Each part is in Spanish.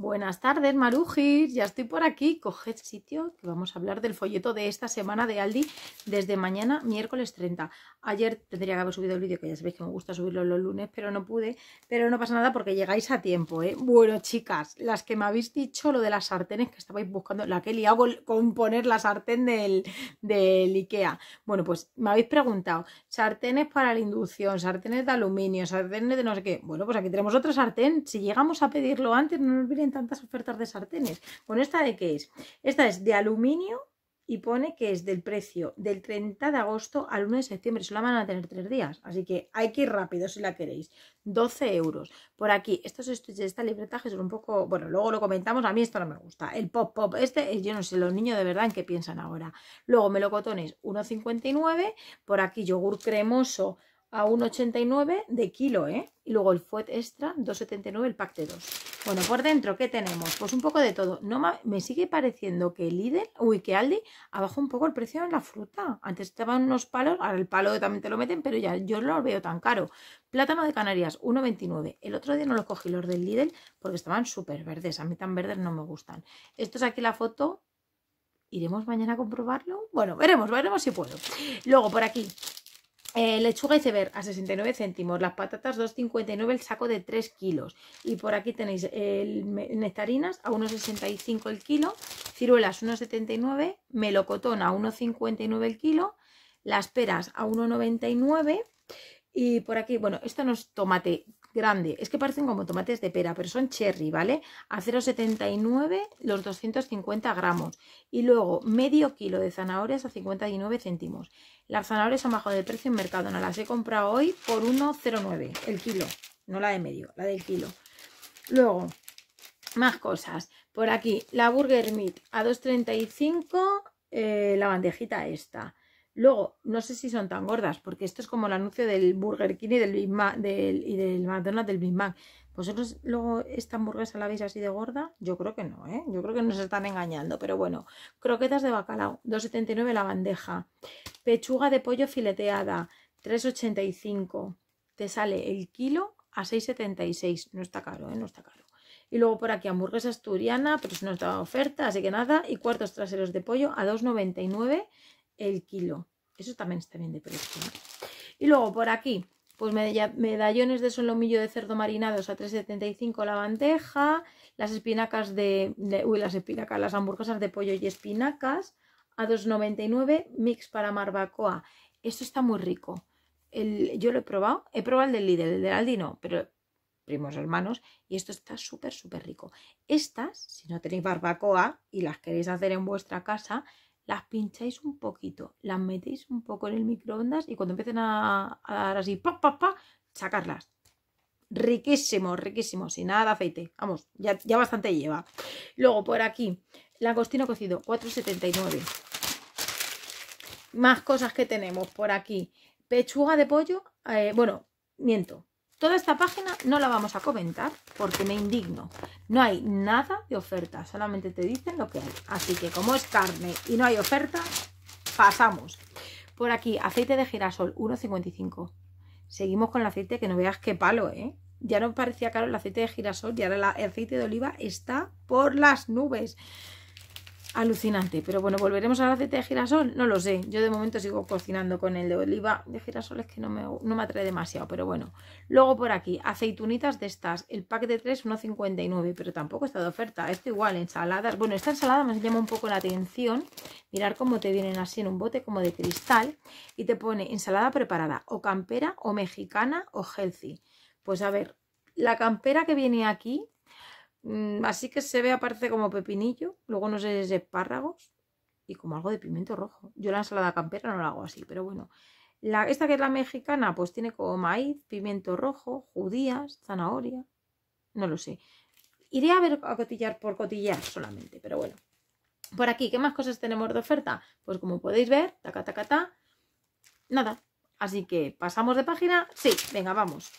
Buenas tardes, Marujis. Ya estoy por aquí. Coged sitio que vamos a hablar del folleto de esta semana de Aldi desde mañana, miércoles 30. Ayer tendría que haber subido el vídeo, que ya sabéis que me gusta subirlo los lunes, pero no pude. Pero no pasa nada porque llegáis a tiempo, ¿eh? Bueno, chicas, las que me habéis dicho lo de las sartenes que estabais buscando, la que le hago con poner la sartén del, del Ikea. Bueno, pues me habéis preguntado, sartenes para la inducción, sartenes de aluminio, sartenes de no sé qué. Bueno, pues aquí tenemos otra sartén. Si llegamos a pedirlo antes, no nos olviden tantas ofertas de sartenes? Bueno, ¿esta de qué es? Esta es de aluminio y pone que es del precio del 30 de agosto al 1 de septiembre. Solo van a tener tres días, así que hay que ir rápido si la queréis. 12 euros. Por aquí, estos estuches de esta libretaje son un poco... Bueno, luego lo comentamos, a mí esto no me gusta. El pop pop, este, eh, yo no sé, los niños de verdad en qué piensan ahora. Luego melocotones, 1,59. Por aquí yogur cremoso, a 1,89 de kilo, ¿eh? Y luego el fuet extra, 2,79 el pack de 2. Bueno, por dentro, ¿qué tenemos? Pues un poco de todo. No me sigue pareciendo que Lidl, uy, que Aldi, abajo un poco el precio en la fruta. Antes estaban unos palos, ahora el palo también te lo meten, pero ya yo no lo veo tan caro. Plátano de Canarias, 1,29. El otro día no los cogí los del Lidl porque estaban súper verdes. A mí tan verdes no me gustan. Esto es aquí la foto, ¿Iremos mañana a comprobarlo? Bueno, veremos, veremos si puedo. Luego, por aquí, eh, lechuga lechuga cever a 69 céntimos, las patatas 2,59 el saco de 3 kilos. Y por aquí tenéis el nectarinas a 1,65 el kilo, ciruelas 1,79, melocotón a 1,59 el kilo, las peras a 1,99 y por aquí, bueno, esto no es tomate grande, es que parecen como tomates de pera, pero son cherry, ¿vale? A 0,79 los 250 gramos y luego medio kilo de zanahorias a 59 céntimos. Las zanahorias han bajado de precio en Mercadona. las he comprado hoy por 1,09 el kilo. No la de medio, la del kilo. Luego, más cosas. Por aquí, la Burger Meat a 2,35 eh, la bandejita esta. Luego, no sé si son tan gordas, porque esto es como el anuncio del Burger King y del, y del McDonald's del Big Mac. ¿Vosotros luego esta hamburguesa la veis así de gorda? Yo creo que no, ¿eh? Yo creo que nos están engañando, pero bueno. Croquetas de bacalao, 2,79 la bandeja. Pechuga de pollo fileteada, 3,85. Te sale el kilo a 6,76. No está caro, ¿eh? No está caro. Y luego por aquí hamburguesa asturiana, pero eso no estaba oferta, así que nada. Y cuartos traseros de pollo a 2,99 el kilo. Eso también está bien de precio. ¿eh? Y luego por aquí, pues medallones de solomillo de cerdo marinados a 3,75 la bandeja, las espinacas de, Uy, las espinacas, las hamburguesas de pollo y espinacas a 2,99, mix para barbacoa. Esto está muy rico. yo lo he probado, he probado el del Lidl, el del Aldi no, pero primos hermanos, y esto está súper, súper rico. Estas, si no tenéis barbacoa y las queréis hacer en vuestra casa, las pincháis un poquito, las metéis un poco en el microondas y cuando empiecen a, dar así, sacarlas. Riquísimo, riquísimo, sin nada de aceite. Vamos, ya, bastante lleva. Luego, por aquí, langostino cocido, 4,79. Más cosas que tenemos por aquí. Pechuga de pollo, eh, bueno, miento, Toda esta página no la vamos a comentar porque me indigno. No hay nada de oferta, solamente te dicen lo que hay. Así que como es carne y no hay oferta, pasamos. Por aquí, aceite de girasol, 1,55. Seguimos con el aceite, que no veas qué palo, ¿eh? Ya no parecía caro el aceite de girasol y ahora el aceite de oliva está por las nubes alucinante. Pero bueno, ¿volveremos al aceite de girasol? No lo sé. Yo de momento sigo cocinando con el de oliva de girasol, es que no me, no me atrae demasiado, pero bueno. Luego por aquí, aceitunitas de estas. El pack de 3, 1,59, pero tampoco está de oferta. Esto igual, ensaladas. Bueno, esta ensalada me llama un poco la atención. Mirar cómo te vienen así en un bote como de cristal. Y te pone ensalada preparada, o campera, o mexicana, o healthy. Pues a ver, la campera que viene aquí Mm, así que se ve, aparece como pepinillo, luego no sé, espárragos y como algo de pimiento rojo. Yo la ensalada campera no la hago así, pero bueno. La, esta que es la mexicana, pues tiene como maíz, pimiento rojo, judías, zanahoria, no lo sé. Iré a ver a cotillar por cotillar solamente, pero bueno. Por aquí, ¿qué más cosas tenemos de oferta? Pues como podéis ver, ta taca, ta, nada. Así que, ¿pasamos de página? Sí, venga, vamos.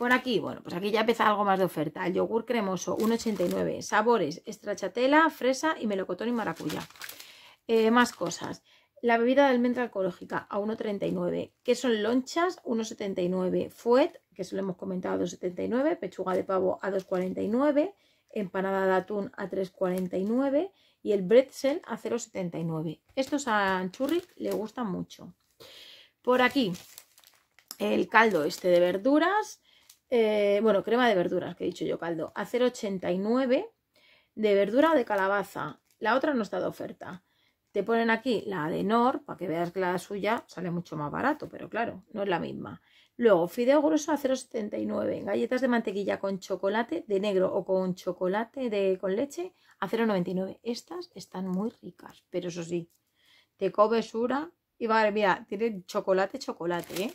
Por aquí, bueno, pues aquí ya empieza algo más de oferta. El yogur cremoso, 1,89. Sabores, estrachatela, fresa y melocotón y maracuyá. Eh, más cosas. La bebida de almendra ecológica, a 1,39. que son lonchas? 1,79. Fuet, que solo lo hemos comentado, a 2,79. Pechuga de pavo a 2,49. Empanada de atún a 3,49. Y el bretzel a 0,79. Estos a Anchurri le gustan mucho. Por aquí, el caldo este de verduras. Eh, bueno, crema de verduras, que he dicho yo, caldo, a 0,89 de verdura o de calabaza. La otra no está de oferta. Te ponen aquí la de nor para que veas que la suya sale mucho más barato, pero claro, no es la misma. Luego, fideo grueso a 0,79. Galletas de mantequilla con chocolate de negro o con chocolate de, con leche a 0,99. Estas están muy ricas, pero eso sí, te cobesura y madre mía, tiene chocolate, chocolate, ¿eh?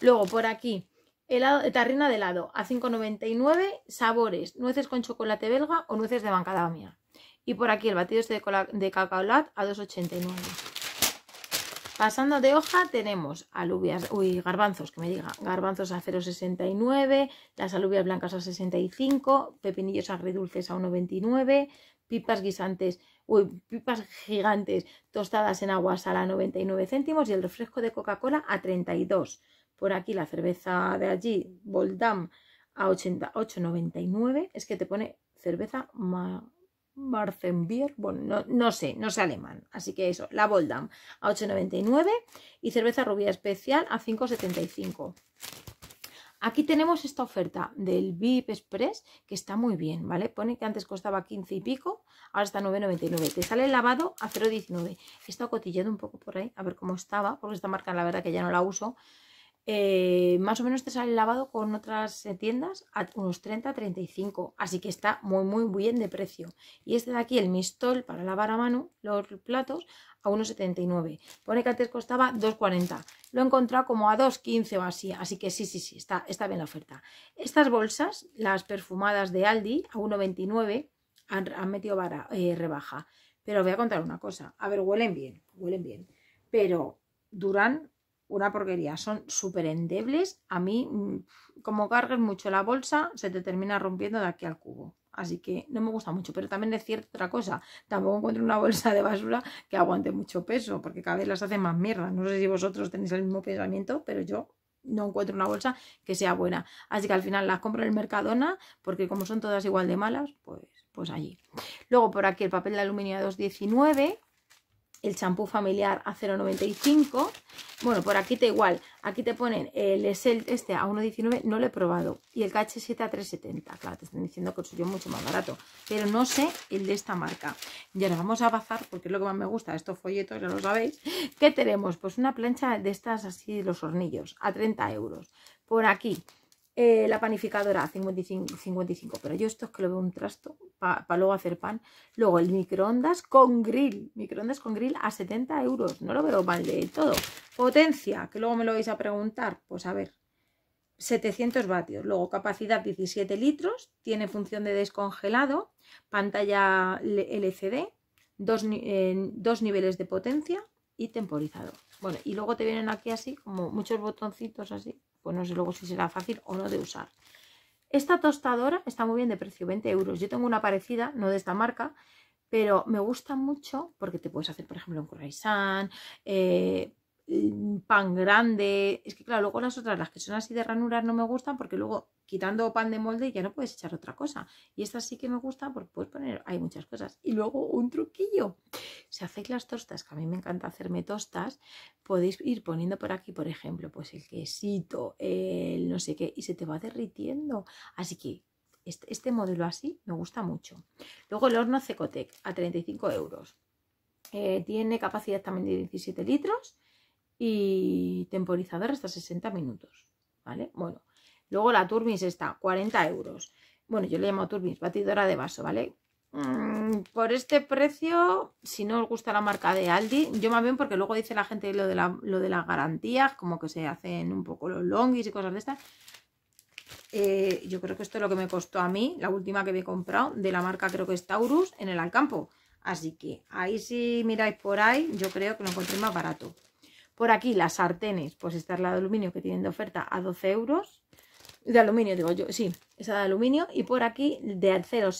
Luego, por aquí, el eh, tarrina de helado a 5,99, sabores, nueces con chocolate belga o nueces de bancadamia. Y por aquí el batido este de, cacao lat a 2,89. Pasando de hoja tenemos alubias, uy, garbanzos, que me diga, garbanzos a 0,69, las alubias blancas a 65, pepinillos agridulces a 1,29, pipas guisantes, uy, pipas gigantes tostadas en agua sal a 99 céntimos y el refresco de Coca-Cola a 32 por aquí la cerveza de allí, Boldam, a 88,99. Es que te pone cerveza Marzenbier, bueno, no, sé, no sé alemán. Así que eso, la Boldam a 8,99 y cerveza rubia especial a 5,75. Aquí tenemos esta oferta del VIP Express que está muy bien, ¿vale? Pone que antes costaba 15 y pico, ahora está 9,99. Te sale el lavado a 0,19. He estado cotillando un poco por ahí a ver cómo estaba, porque esta marca la verdad que ya no la uso, eh, más o menos te sale lavado con otras tiendas a unos 30-35, así que está muy muy bien de precio. Y este de aquí, el Mistol para lavar a mano los platos, a 1,79. Pone que antes costaba 2,40. Lo he encontrado como a 2,15 o así, así que sí, sí, sí, está, está bien la oferta. Estas bolsas, las perfumadas de Aldi, a 1,29, han, han, metido eh, rebaja. Pero voy a contar una cosa, a ver, huelen bien, huelen bien, pero duran una porquería, son súper endebles. A mí, mm, como cargues mucho la bolsa, se te termina rompiendo de aquí al cubo. Así que no me gusta mucho, pero también es cierto otra cosa, tampoco encuentro una bolsa de basura que aguante mucho peso, porque cada vez las hace más mierda. No sé si vosotros tenéis el mismo pensamiento, pero yo no encuentro una bolsa que sea buena. Así que al final las compro en el Mercadona, porque como son todas igual de malas, pues, pues allí. Luego por aquí el papel de aluminio 219 el champú familiar a 0,95. Bueno, por aquí te igual. Aquí te ponen el Excel este a 1,19. No lo he probado. Y el KH7 a 3,70. Claro, te están diciendo que soy yo mucho más barato. Pero no sé el de esta marca. Ya nos vamos a pasar porque es lo que más me gusta. Estos folletos, ya lo sabéis. ¿Qué tenemos? Pues una plancha de estas así, los hornillos, a 30 euros. Por aquí eh, la panificadora a 55, 55, pero yo esto es que lo veo un trasto para luego hacer pan. Luego el microondas con grill, microondas con grill a 70 euros, no lo veo mal de todo. Potencia, que luego me lo vais a preguntar, pues a ver, 700 vatios, luego capacidad 17 litros, tiene función de descongelado, pantalla LCD, dos, eh, dos niveles de potencia, y temporizador. Bueno, y luego te vienen aquí así, como muchos botoncitos así. Pues no sé luego si será fácil o no de usar. Esta tostadora está muy bien de precio, 20 euros. Yo tengo una parecida, no de esta marca, pero me gusta mucho porque te puedes hacer, por ejemplo, un croissant, eh, pan grande. Es que claro, luego las otras, las que son así de ranuras, no me gustan porque luego quitando pan de molde ya no puedes echar otra cosa. Y esta sí que me gusta porque puedes poner, hay muchas cosas. Y luego un truquillo. Si hacéis las tostas, que a mí me encanta hacerme tostas, podéis ir poniendo por aquí, por ejemplo, pues el quesito, el no sé qué, y se te va derritiendo. Así que este, modelo así me gusta mucho. Luego el horno Cecotec a 35 euros. Eh, tiene capacidad también de 17 litros y temporizador hasta 60 minutos, ¿vale? Bueno, luego la Turbis está 40 euros. Bueno, yo le llamo Turbis, batidora de vaso, ¿vale? Mm, por este precio, si no os gusta la marca de Aldi, yo más bien porque luego dice la gente lo de, la, lo de las garantías, como que se hacen un poco los longis y cosas de estas. Eh, yo creo que esto es lo que me costó a mí, la última que me he comprado, de la marca creo que es Taurus, en el Alcampo. Así que ahí si miráis por ahí, yo creo que lo encontré más barato. Por aquí las sartenes, pues esta es la de aluminio que tienen de oferta a 12 euros. De aluminio, digo yo, sí, esa de aluminio. Y por aquí de acero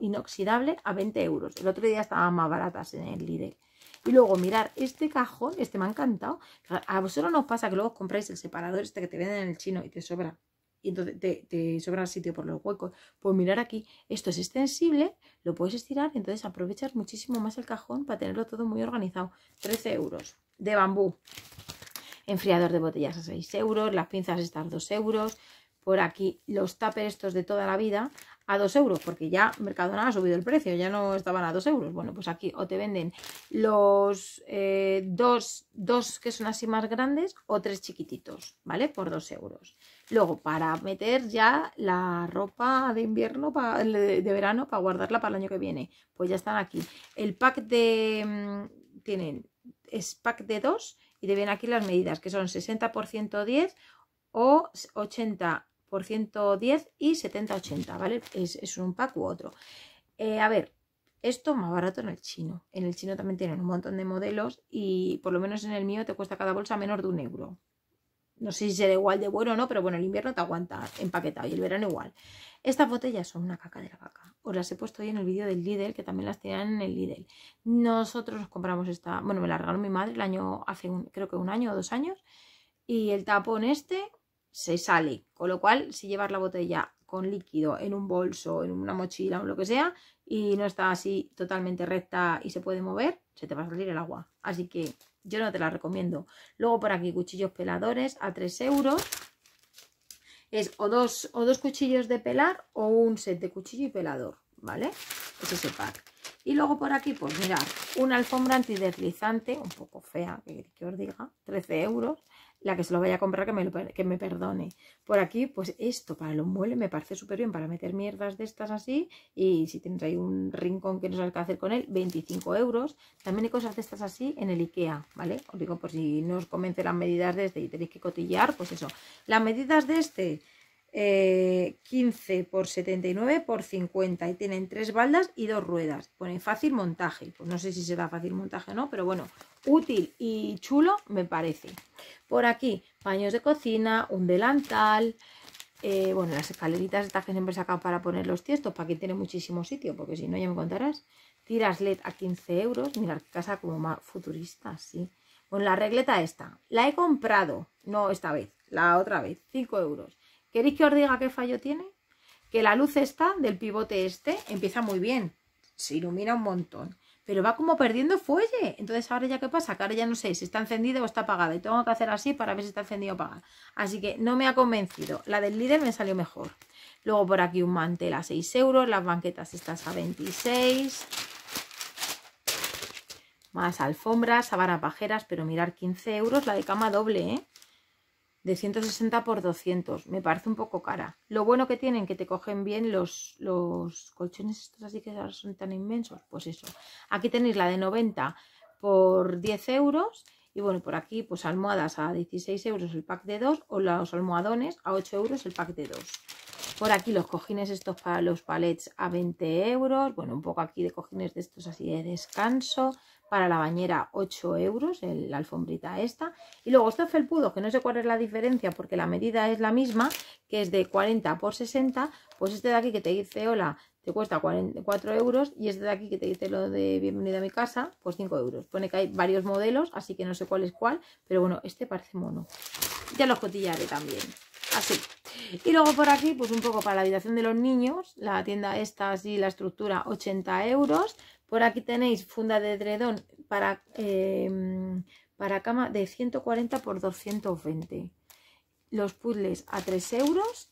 inoxidable a 20 euros. El otro día estaban más baratas en el líder Y luego mirar este cajón, este me ha encantado. A vosotros no os pasa que luego compráis el separador este que te venden en el chino y te sobra y entonces te, te sitio por los huecos. Pues mirar aquí, esto es extensible, lo puedes estirar, y entonces aprovechas muchísimo más el cajón para tenerlo todo muy organizado. 13 euros de bambú. Enfriador de botellas a 6 euros, las pinzas estas 2 euros, por aquí los tapes estos de toda la vida a 2 euros, porque ya Mercadona ha subido el precio, ya no estaban a 2 euros. Bueno, pues aquí o te venden los eh, dos, dos que son así más grandes o tres chiquititos, ¿vale? Por 2 euros. Luego, para meter ya la ropa de invierno, de, verano, para guardarla para el año que viene. Pues ya están aquí. El pack de... Mm, tienen... Es pack de dos y te ven aquí las medidas, que son 60% 10 o 80% 10 y 70-80, ¿vale? Es, un pack u otro. Eh, a ver, esto más barato en el chino. En el chino también tienen un montón de modelos y por lo menos en el mío te cuesta cada bolsa menos de un euro. No sé si será igual de bueno o no, pero bueno, el invierno te aguanta empaquetado y el verano igual. Estas botellas son una caca de la vaca. Os las he puesto hoy en el vídeo del Lidl, que también las tienen en el Lidl. Nosotros compramos esta, bueno, me la regaló mi madre el año, hace creo que un año o dos años. Y el tapón este se sale. Con lo cual, si llevas la botella con líquido en un bolso, en una mochila o lo que sea, y no está así totalmente recta y se puede mover, se te va a salir el agua. Así que yo no te la recomiendo. Luego por aquí cuchillos peladores a 3 euros. Es o dos, o dos cuchillos de pelar o un set de cuchillo y pelador, ¿vale? Es ese pack. Y luego por aquí, pues mirad, una alfombra antideslizante, un poco fea, que, que os diga, 13 euros la que se lo vaya a comprar que me, perdone. Por aquí, pues esto para los muebles me parece súper bien para meter mierdas de estas así. Y si tienes ahí un rincón que no sabes qué hacer con él, 25 euros. También hay cosas de estas así en el IKEA, ¿vale? Os digo, por si no os convence las medidas de este y tenéis que cotillar, pues eso. Las medidas de este, 15 eh, por 79 por 50 y tienen tres baldas y dos ruedas. Pone fácil montaje, pues no sé si será fácil montaje o no, pero bueno, útil y chulo me parece. Por aquí, paños de cocina, un delantal, eh, bueno, las escaleritas estas que siempre sacan para poner los tiestos, para que tiene muchísimo sitio, porque si no ya me contarás. Tiras LED a 15 euros, Mira, casa como más futurista, sí. Bueno, la regleta esta, la he comprado, no esta vez, la otra vez, 5 euros. ¿Queréis que os diga qué fallo tiene? Que la luz está del pivote este, empieza muy bien, se ilumina un montón, pero va como perdiendo fuelle. Entonces, ahora ya qué pasa, que ahora ya no sé si está encendida o está apagada y tengo que hacer así para ver si está encendida o apagada. Así que no me ha convencido. La del líder me salió mejor. Luego por aquí un mantel a 6 euros, las banquetas estas a 26. Más alfombras, a pajeras, pero mirar 15 euros la de cama doble, ¿eh? de 160 por 200. Me parece un poco cara. Lo bueno que tienen que te cogen bien los, los colchones estos así que son tan inmensos. Pues eso. Aquí tenéis la de 90 por 10 euros. Y bueno, por aquí pues almohadas a 16 euros el pack de 2 o los almohadones a 8 euros el pack de 2. Por aquí los cojines estos para los palets a 20 euros. Bueno, un poco aquí de cojines de estos así de descanso. Para la bañera 8 euros, la alfombrita esta. Y luego estos felpudos, que no sé cuál es la diferencia porque la medida es la misma, que es de 40 por 60. Pues este de aquí que te dice hola te cuesta 4 euros y este de aquí que te dice lo de bienvenida a mi casa, pues 5 euros. Pone que hay varios modelos, así que no sé cuál es cuál, pero bueno, este parece mono. Ya los cotillaré también así. Y luego por aquí, pues un poco para la habitación de los niños, la tienda esta así, la estructura 80 euros. Por aquí tenéis funda de dredón para, em, para cama de 140 por 220. Los puzzles a 3 euros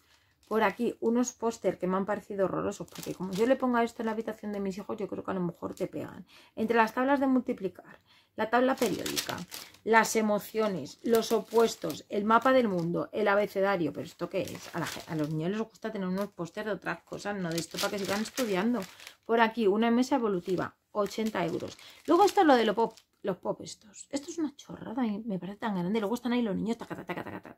por aquí unos póster que me han parecido horrorosos, porque como yo le ponga esto en la habitación de mis hijos, yo creo que a lo mejor te pegan. Entre las tablas de multiplicar, la tabla periódica, las emociones, los opuestos, el mapa del mundo, el abecedario, pero ¿esto qué es? A, los niños les gusta tener unos póster de otras cosas, no de esto, para que sigan estudiando. Por aquí, una mesa evolutiva, 80 euros. Luego esto es lo de los pop, los pop estos. Esto es una chorrada, me parece tan grande. Luego están ahí los niños, ta, ta, ta, ta, ta.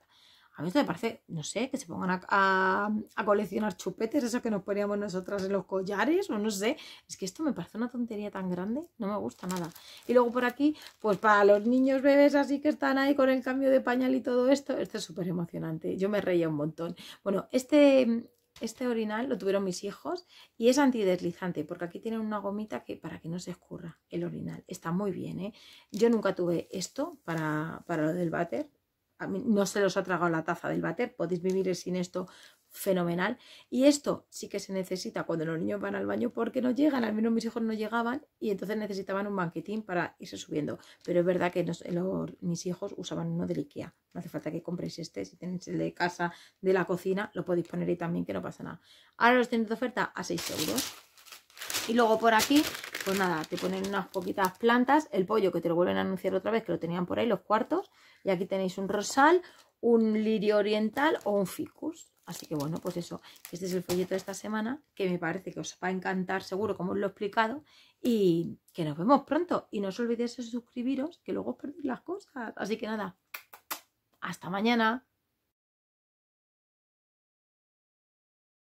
A mí esto me parece, no sé, que se pongan a, coleccionar chupetes, eso que nos poníamos nosotras en los collares, o no sé. Es que esto me parece una tontería tan grande, no me gusta nada. Y luego por aquí, pues para los niños bebés así que están ahí con el cambio de pañal y todo esto, esto es súper emocionante. Yo me reía un montón. Bueno, este, este orinal lo tuvieron mis hijos y es antideslizante porque aquí tienen una gomita que para que no se escurra el orinal. Está muy bien, ¿eh? Yo nunca tuve esto para, para lo del váter, no se los ha tragado la taza del bater podéis vivir sin esto fenomenal. Y esto sí que se necesita cuando los niños van al baño porque no llegan, al menos mis hijos no llegaban y entonces necesitaban un banquetín para irse subiendo. Pero es verdad que mis hijos usaban uno de Ikea. No hace falta que compréis este, si tenéis el de casa, de la cocina, lo podéis poner ahí también que no pasa nada. Ahora los tenéis de oferta a 6 euros. Y luego por aquí pues nada, te ponen unas poquitas plantas, el pollo que te lo vuelven a anunciar otra vez, que lo tenían por ahí, los cuartos, y aquí tenéis un rosal, un lirio oriental o un ficus. Así que bueno, pues eso, este es el folleto de esta semana, que me parece que os va a encantar seguro, como os lo he explicado, y que nos vemos pronto. Y no os olvidéis de suscribiros, que luego os perdéis las cosas. Así que nada, hasta mañana.